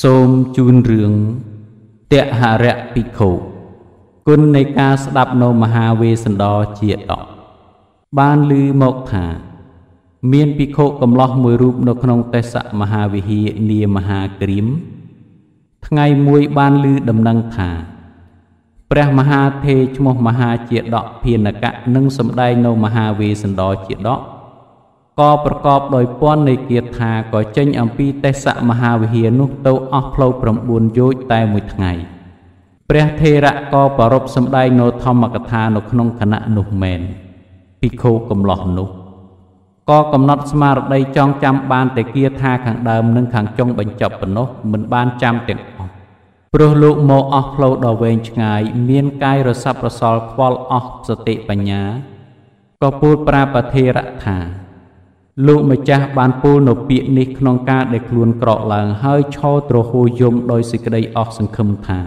សូមជូនរឿងតហរៈភិក្ខុគុណនៃការស្ដាប់នៅមហាវេស្សន្តរជាតកបានឮមកថាមានភិក្ខុកំឡោះមួយរូបនៅក្នុងទេសៈមហាវិហារនាមហាក្រៀមថ្ងៃមួយបានឮដំណឹងថាព្រះមហាទេឈ្មោះមហាជាតកភានកៈនឹងសម្ដែងនៅមហាវេស្សន្តរជាតកក៏ប្រកបដោយពន្ធនៃគាថាក៏ចេញអំពីទេសៈមហាវិហារនោះទៅអស់ផ្លូវ9យោជន៍តែមួយថ្ងៃព្រះថេរៈក៏ប្ររពសម្ដែងនៅធម្មកថានៅក្នុងគណៈនោះមែនភិក្ខុកំឡោះនោះក៏កំណត់ស្មារតីចងចាំបានតែគាថាខាងដើមនិងខាងចុងបញ្ចប់ប៉ុណ្ណោះមិនបានចាំទាំងអស់ព្រោះលោកមកអស់ផ្លូវដ៏វែងឆ្ងាយមានកាយរស័ព្ទរសល់ខ្វល់អស់សតិបញ្ញាក៏ពោលប្រាប់ប្រធេរៈថាលោកម្ចាស់បានពោលនៅពាក្យនេះក្នុងការដែលខ្លួនក្រក់ឡើងហើយឈរទ្រហោយំដោយសេចក្តីអស់សង្ឃឹមថា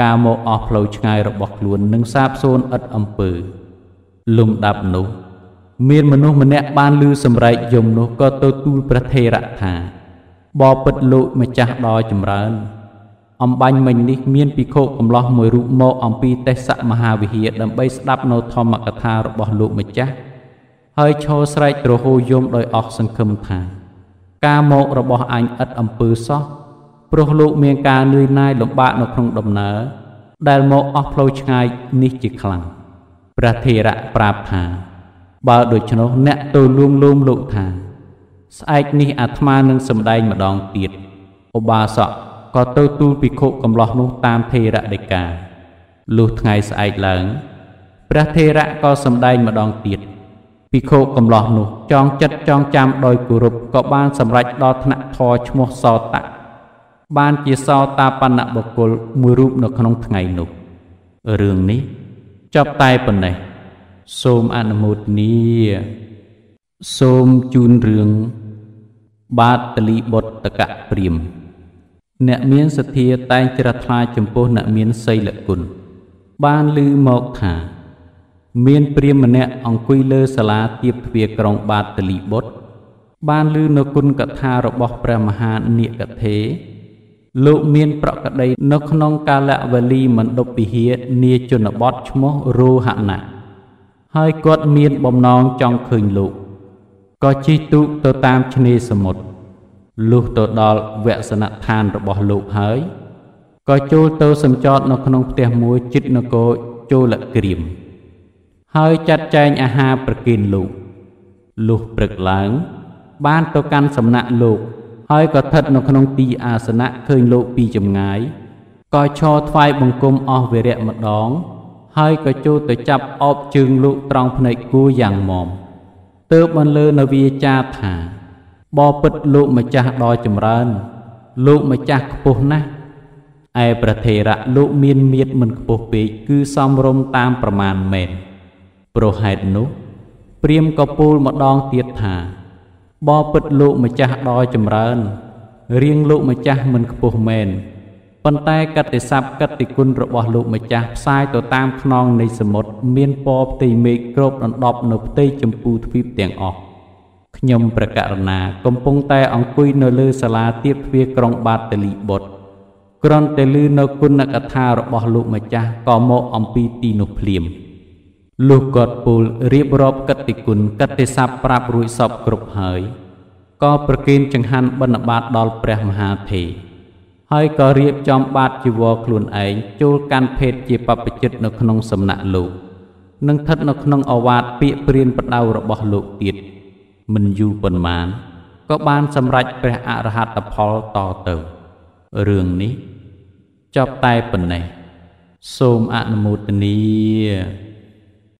ការមកអស់ផ្លូវឆ្ងាយរបស់ខ្លួននឹងសាបសូន្យឥតអំពើលំដាប់នោះ មានមនុស្សម្នាក់បានឮសម្រែកយំនោះក៏ទៅទូលព្រះថេរៈថាបបិទ្ធលោកម្ចាស់ដ៏ចម្រើនអំបញ្ញមិញនេះមានភិក្ខុកំឡោះមួយរូបមកអំពីទេសៈមហាវិហារដើម្បីស្ដាប់នៅធម្មកថារបស់លោកម្ចាស់ហើយឈរស្រែកទ្រហូយំដោយអស់សង្ឃឹមថា ការមករបស់អញឥតអំពើសោះព្រោះលោកមានការនឿយណាយលំបាកនៅក្នុងដំណើរដែលមកអស់ផ្លូវឆ្ងាយនេះជាខ្លាំងព្រះធេរៈប្រាប់ថា បើដូច្នោះអ្នកទៅលួងលោមលោកថា ស្អែកនេះអាត្មានឹងសម្ដែងម្ដងទៀតឧបាសកក៏ទៅទូលភិក្ខុកំឡោះនោះតាមធេរដីកាលុះថ្ងៃស្អែកឡើងព្រះធេរៈក៏សម្ដែងម្ដងទៀតភិក្ខុកំឡោះនោះចងចិត្តចងចាំ ដោយគោរពក៏បានសម្រេចដល់ថ្នាក់ធរឈ្មោះសតៈបានជាសតាបណ្ណបុគ្គលមួយរូបនៅក្នុងថ្ងៃនោះរឿងនេះចប់តែប៉ុណ្ណេះសូមអនុមោទនាសូមជូនរឿងបាទតលីបុត្រកៈព្រាមអ្នកមានសទ្ធាតែងជ្រះថ្លាចំពោះអ្នកមានសីលគុណបានឮមកថាមានព្រាហ្មណ៍ម្នាក់អង្គុយលើសាលាទៀបទ្វារក្រុងបាតលីបុត្របានឮនៅគុណកថារបស់ព្រះមហានាគទេលោកមានប្រក្តីនៅក្នុងកាលវេលីមណ្ឌពពិហារនាជនបទឈ្មោះរោហណៈហើយគាត់មានបំណងចង់ឃើញលោកក៏ជិះទូកទៅតាមឆ្នេរសមុទ្រលុះទៅដល់វសនដ្ឋានរបស់លោកហើយក៏ចូលទៅសម្ចតនៅក្នុងផ្ទះមួយជិតនគរជលក្រៀមហើយចាត់ចែងអាហារប្រគិនលោកលុះព្រឹកឡើង បានទៅកាន់សំណាក់លោក ហើយក៏ស្ថិតនៅក្នុងទីអាសនៈឃើញលោកពីចម្ងាយក៏ឈរថ្វាយបង្គំអស់វេរៈម្ដង ហើយក៏ចូលទៅចាប់អោបជើងលោកត្រង់ភ្នែកគួរយ៉ាងមុំទើបបានលើនៅវាចាថាបបិទ្ធលោកម្ចាស់ដ៏ចម្រើន លោកម្ចាស់ខ្ពស់ណាស់ឯប្រធេរៈលោកមានមៀតមិនខ្ពស់ពេកគឺសំរម្យតាមប្រមាណមែន។ព្រោះហេតុនោះព្រាមក៏ពោលម្ដងទៀតថាបបពិតលោកម្ចាស់ដ៏ចម្រើនរៀងលោកម្ចាស់មិនខ្ពស់មែនប៉ុន្តែកតិស័ព្ទកតិគុណរបស់លោកម្ចាស់ផ្សាយទៅតាមខ្នងនៃសមុទ្រមានពណ៌ផ្ទៃមេឃគ្របដណ្ដប់នៅផ្ទៃចម្ពូទ្វីបទាំងអស់ខ្ញុំប្រករណាកំពុងតែអង្គុយនៅលើសាលាទៀបទ្វារក្រុងបាតលីបុត្រគ្រាន់តែឮនៅគុណកថារបស់លោកម្ចាស់ក៏មកអំពីទីនោះភ្លាម។លុះគាត់ពូលរៀបរាប់កិត្តិគុណកិត្តិស័ព្ទប្រាប់រួចសពគ្រប់ហើយក៏ប្រគេនចង្ហាន់បិណ្ឌបាតដល់ព្រះមហាថេរហើយក៏រៀបចំបាតជីវរខ្លួនឯងចូលកាន់ភេទជាបព្វជិតនៅក្នុងសំណាក់លោក និងស្ថិតនៅក្នុងអវាទពាកព្រានបដៅរបស់លោកទៀតមិនយូរប៉ុន្មានក៏បានសម្រេចព្រះអរហត្តផលតទៅរឿងនេះ ចប់តែប៉ុណ្ណេះ សូមអនុមោទនា